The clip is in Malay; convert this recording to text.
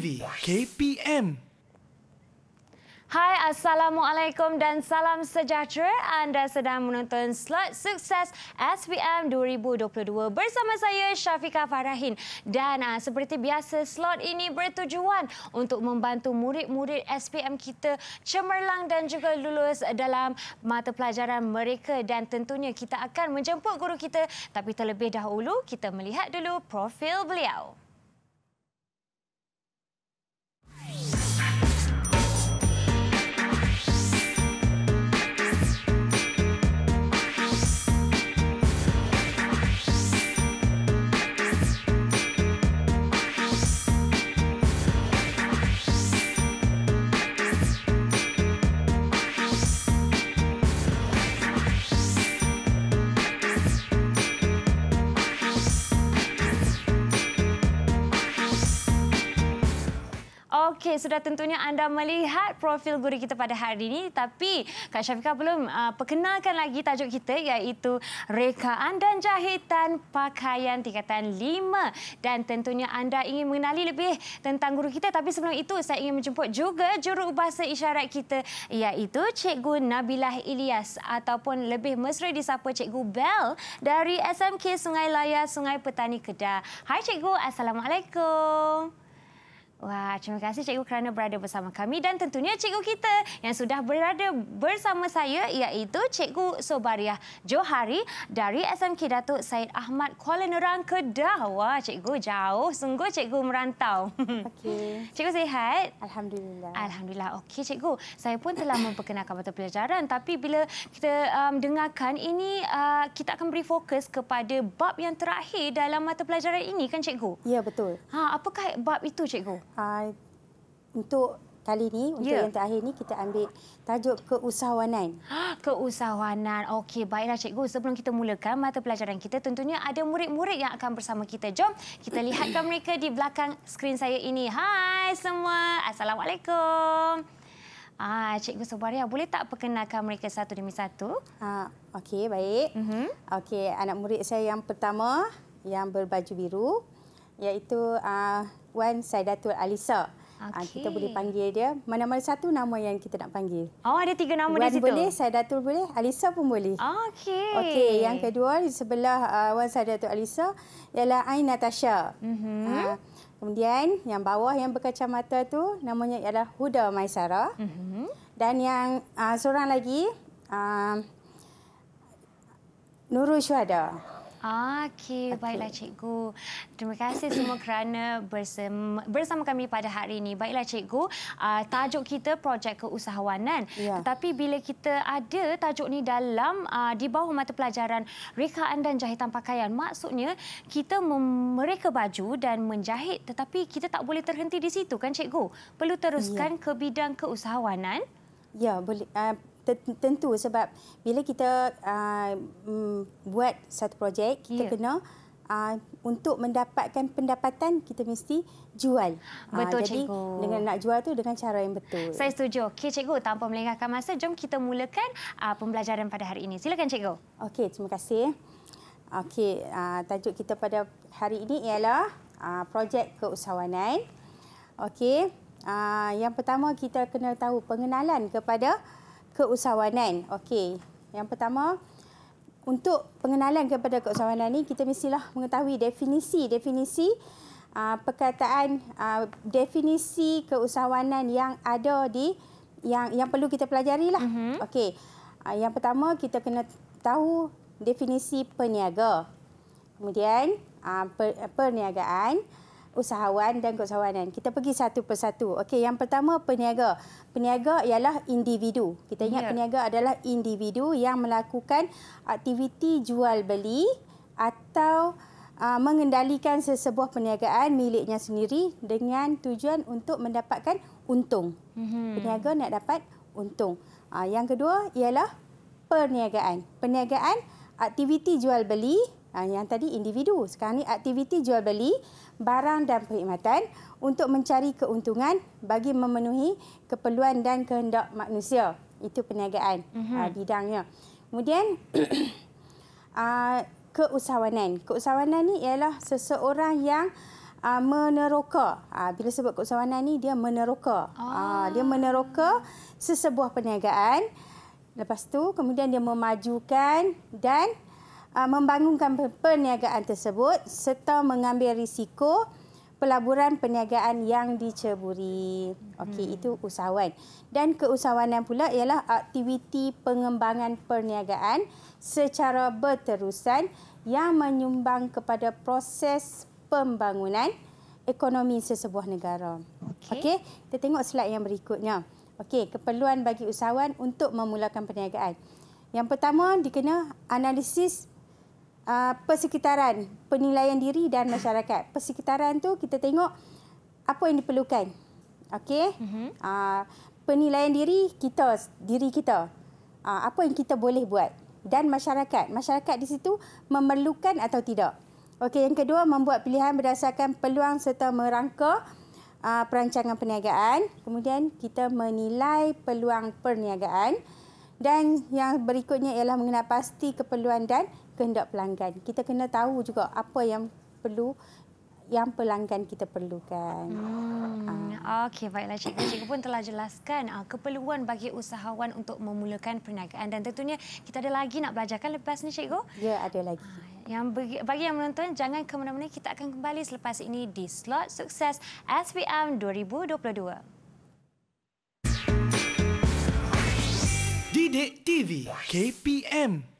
TV KPM. Hai, Assalamualaikum dan salam sejahtera. Anda sedang menonton slot sukses SPM 2022 bersama saya Syafiqah Farahin. Dan ah, seperti biasa, slot ini bertujuan untuk membantu murid-murid SPM kita cemerlang dan juga lulus dalam mata pelajaran mereka. Dan tentunya kita akan menjemput guru kita. Tapi terlebih dahulu, kita melihat dulu profil beliau. Okey, sudah tentunya anda melihat profil guru kita pada hari ini. Tapi Kak Syafiqah belum uh, perkenalkan lagi tajuk kita iaitu rekaan dan jahitan pakaian tingkatan 5. Dan tentunya anda ingin mengenali lebih tentang guru kita. Tapi sebelum itu, saya ingin menjemput juga juru jurubahasa isyarat kita iaitu Cikgu Nabilah Ilyas ataupun lebih mesra disapa Cikgu Bell dari SMK Sungai Layar, Sungai Petani Kedah. Hai Cikgu, Assalamualaikum. Wah, terima kasih cikgu kerana berada bersama kami dan tentunya cikgu kita yang sudah berada bersama saya iaitu cikgu Sobariah Johari dari SMK Datuk Said Ahmad Kuala Nerang Kedah. Wah, cikgu jauh sungguh cikgu merantau. Okey. Cikgu sihat? Alhamdulillah. Alhamdulillah. Okey cikgu, saya pun telah memperkenalkan mata pelajaran tapi bila kita um, dengarkan ini uh, kita akan beri fokus kepada bab yang terakhir dalam mata pelajaran ini kan cikgu? Ya, betul. Ha, apakah bab itu cikgu? Ah, untuk kali ini untuk yeah. yang terakhir ni kita ambil tajuk keusahawanan. Ah, keusahawanan. Okey, baiklah cikgu, sebelum kita mulakan mata pelajaran kita, tentunya ada murid-murid yang akan bersama kita. Jom kita lihatkan mereka di belakang skrin saya ini. Hai semua. Assalamualaikum. Ah, cikgu Subaria, boleh tak perkenalkan mereka satu demi satu? Ha, okey, baik. Mm -hmm. Okey, anak murid saya yang pertama yang berbaju biru iaitu uh, Wan Saidatul Alisa. Ah, okay. Kita boleh panggil dia. Mana-mana satu nama yang kita nak panggil. Oh, ada tiga nama Wan di situ. Wan boleh, Saidatul boleh, Alisa pun boleh. Okey. Okey, yang kedua di sebelah uh, Wan Saidatul Alisa ialah Ain Natasha. Mm -hmm. kemudian yang bawah yang berkacamata tu namanya ialah Huda Maisara. Mm -hmm. Dan yang uh, seorang lagi... Uh, Nurul Syuhada. Okay, baiklah cikgu. Terima kasih semua kerana bersama, bersama kami pada hari ini. Baiklah cikgu, uh, tajuk kita projek keusahawanan. Ya. Tetapi bila kita ada tajuk ni dalam uh, di bawah mata pelajaran rekaan dan jahitan pakaian, maksudnya kita mereka baju dan menjahit tetapi kita tak boleh terhenti di situ kan cikgu? Perlu teruskan ya. ke bidang keusahawanan. Ya, boleh. Uh, Tentu sebab bila kita uh, buat satu projek kita yeah. kena Uh, untuk mendapatkan pendapatan kita mesti jual. Ah, betul uh, jadi cikgu. Jadi dengan nak jual tu dengan cara yang betul. Saya setuju. Okey cikgu, tanpa melengahkan masa, jom kita mulakan uh, pembelajaran pada hari ini. Silakan cikgu. Okey, terima kasih. Okey, uh, tajuk kita pada hari ini ialah uh, projek keusahawanan. Okey, uh, yang pertama kita kena tahu pengenalan kepada keusahawanan. Okey, yang pertama untuk pengenalan kepada keusahawanan ini kita mestilah mengetahui definisi-definisi uh, ah, perkataan uh, definisi keusahawanan yang ada di yang yang perlu kita pelajari lah. Mm -hmm. Okey, uh, yang pertama kita kena tahu definisi peniaga. Kemudian uh, per, perniagaan usahawan dan keusahawanan. Kita pergi satu persatu. Okey, yang pertama peniaga. Peniaga ialah individu. Kita ingat ya. peniaga adalah individu yang melakukan aktiviti jual beli atau uh, mengendalikan sesebuah perniagaan miliknya sendiri dengan tujuan untuk mendapatkan untung. Hmm. Peniaga nak dapat untung. Uh, yang kedua ialah perniagaan. Perniagaan aktiviti jual beli Ah, yang tadi individu. Sekarang ni aktiviti jual beli barang dan perkhidmatan untuk mencari keuntungan bagi memenuhi keperluan dan kehendak manusia. Itu perniagaan mm-hmm. uh, bidangnya. Kemudian uh, keusahawanan. Keusahawanan ni ialah seseorang yang uh, meneroka. Uh, bila sebut keusahawanan ni dia meneroka. Oh. Uh, dia meneroka sesebuah perniagaan. Lepas tu kemudian dia memajukan dan Ah, membangunkan perniagaan tersebut serta mengambil risiko pelaburan perniagaan yang diceburi. Okey, hmm. itu usahawan. Dan keusahawanan pula ialah aktiviti pengembangan perniagaan secara berterusan yang menyumbang kepada proses pembangunan ekonomi sesebuah negara. Okey, okay, kita tengok slide yang berikutnya. Okey, keperluan bagi usahawan untuk memulakan perniagaan. Yang pertama dikena analisis uh, persekitaran, penilaian diri dan masyarakat. Persekitaran tu kita tengok apa yang diperlukan. Okey? Mm-hmm. Uh, penilaian diri kita, diri kita. Uh, apa yang kita boleh buat dan masyarakat. Masyarakat di situ memerlukan atau tidak. Okey, yang kedua membuat pilihan berdasarkan peluang serta merangka Uh, perancangan perniagaan, kemudian kita menilai peluang perniagaan, dan yang berikutnya ialah mengenai pasti keperluan dan kehendak pelanggan. Kita kena tahu juga apa yang perlu yang pelanggan kita perlukan. Hmm. Uh. Okey, baiklah cikgu. Cikgu pun telah jelaskan uh, keperluan bagi usahawan untuk memulakan perniagaan. Dan tentunya kita ada lagi nak belajarkan lepas ni cikgu? Ya, ada lagi. Uh, yang bagi, bagi yang menonton, jangan ke mana-mana. Kita akan kembali selepas ini di slot sukses SPM 2022. Didik TV KPM